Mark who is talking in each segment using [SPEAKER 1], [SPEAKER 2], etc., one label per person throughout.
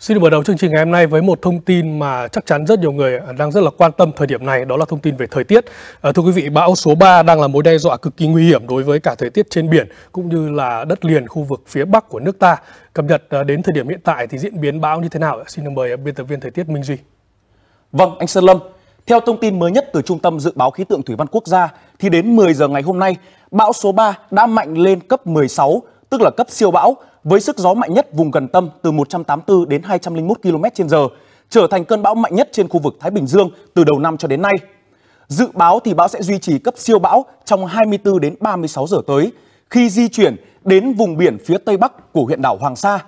[SPEAKER 1] Xin được mở đầu chương trình ngày hôm nay với một thông tin mà chắc chắn rất nhiều người đang rất là quan tâm thời điểm này, đó là thông tin về thời tiết. Ờ, thưa quý vị, bão số 3 đang là mối đe dọa cực kỳ nguy hiểm đối với cả thời tiết trên biển cũng như là đất liền khu vực phía bắc của nước ta. Cập nhật ờ, đến thời điểm hiện tại thì diễn biến bão như thế nào? Xin được mời biên tập viên thời tiết Minh Duy. Vâng, anh Sơn Lâm, theo thông
[SPEAKER 2] tin mới nhất từ Trung tâm Dự báo Khí tượng Thủy văn Quốc gia, thì đến 10 giờ ngày hôm nay, bão số 3 đã mạnh lên cấp 16, tức là cấp siêu bão, với sức gió mạnh nhất vùng gần tâm từ 184 đến 201 km/h, trở thành cơn bão mạnh nhất trên khu vực Thái Bình Dương từ đầu năm cho đến nay. Dự báo thì bão sẽ duy trì cấp siêu bão trong 24 đến 36 giờ tới khi di chuyển đến vùng biển phía tây bắc của huyện đảo Hoàng Sa.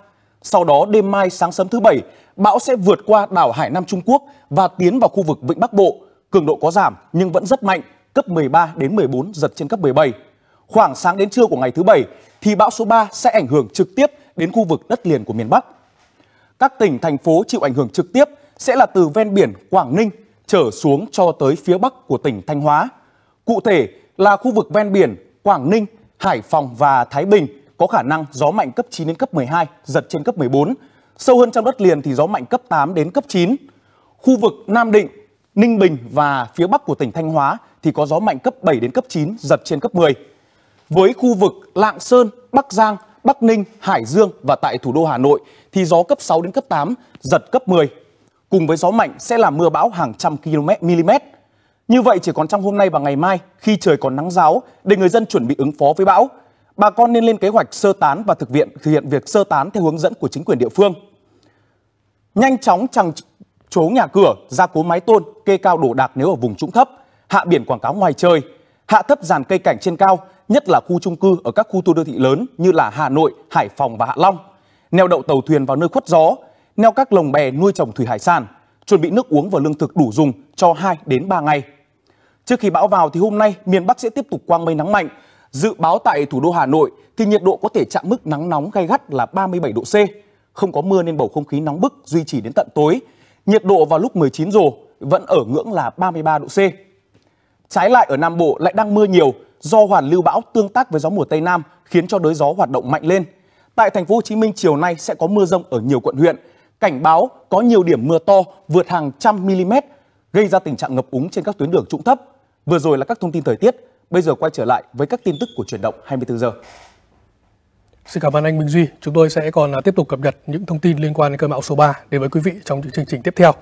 [SPEAKER 2] Sau đó đêm mai sáng sớm thứ bảy, bão sẽ vượt qua đảo Hải Nam Trung Quốc và tiến vào khu vực Vịnh Bắc Bộ. Cường độ có giảm nhưng vẫn rất mạnh, cấp 13 đến 14 giật trên cấp 17 khoảng sáng đến trưa của ngày thứ Bảy thì bão số 3 sẽ ảnh hưởng trực tiếp đến khu vực đất liền của miền Bắc. Các tỉnh, thành phố chịu ảnh hưởng trực tiếp sẽ là từ ven biển Quảng Ninh trở xuống cho tới phía Bắc của tỉnh Thanh Hóa. Cụ thể là khu vực ven biển Quảng Ninh, Hải Phòng và Thái Bình có khả năng gió mạnh cấp 9 đến cấp 12, giật trên cấp 14. Sâu hơn trong đất liền thì gió mạnh cấp 8 đến cấp 9. Khu vực Nam Định, Ninh Bình và phía Bắc của tỉnh Thanh Hóa thì có gió mạnh cấp 7 đến cấp 9, giật trên cấp 10. Với khu vực Lạng Sơn, Bắc Giang, Bắc Ninh, Hải Dương và tại thủ đô Hà Nội thì gió cấp 6 đến cấp 8, giật cấp 10. Cùng với gió mạnh sẽ là mưa bão hàng trăm km mm. Như vậy chỉ còn trong hôm nay và ngày mai khi trời còn nắng giáo để người dân chuẩn bị ứng phó với bão. Bà con nên lên kế hoạch sơ tán và thực hiện thực hiện việc sơ tán theo hướng dẫn của chính quyền địa phương. Nhanh chóng chẳng trố nhà cửa, gia cố mái tôn, kê cao đổ đạc nếu ở vùng trũng thấp, hạ biển quảng cáo ngoài trời, hạ thấp dàn cây cảnh trên cao nhất là khu trung cư ở các khu tu đô thị lớn như là Hà Nội, Hải Phòng và Hạ Long, neo đậu tàu thuyền vào nơi khuất gió, neo các lồng bè nuôi trồng thủy hải sản, chuẩn bị nước uống và lương thực đủ dùng cho 2 đến 3 ngày. Trước khi bão vào thì hôm nay miền Bắc sẽ tiếp tục quang mây nắng mạnh. Dự báo tại thủ đô Hà Nội thì nhiệt độ có thể chạm mức nắng nóng gay gắt là 37 độ C. Không có mưa nên bầu không khí nóng bức duy trì đến tận tối. Nhiệt độ vào lúc 19 giờ vẫn ở ngưỡng là 33 độ C. Trái lại ở Nam Bộ lại đang mưa nhiều do hoàn lưu bão tương tác với gió mùa Tây Nam khiến cho đới gió hoạt động mạnh lên. Tại thành phố Hồ Chí Minh chiều nay sẽ có mưa rông ở nhiều quận huyện. Cảnh báo có nhiều điểm mưa to vượt hàng trăm mm gây ra tình trạng ngập úng trên các tuyến đường trũng thấp. Vừa rồi là các thông tin thời tiết, bây giờ quay trở lại với các tin tức của chuyển động 24
[SPEAKER 1] giờ. Xin cảm ơn anh Minh Duy. Chúng tôi sẽ còn tiếp tục cập nhật những thông tin liên quan đến cơn bão số 3 đến với quý vị trong những chương trình tiếp theo.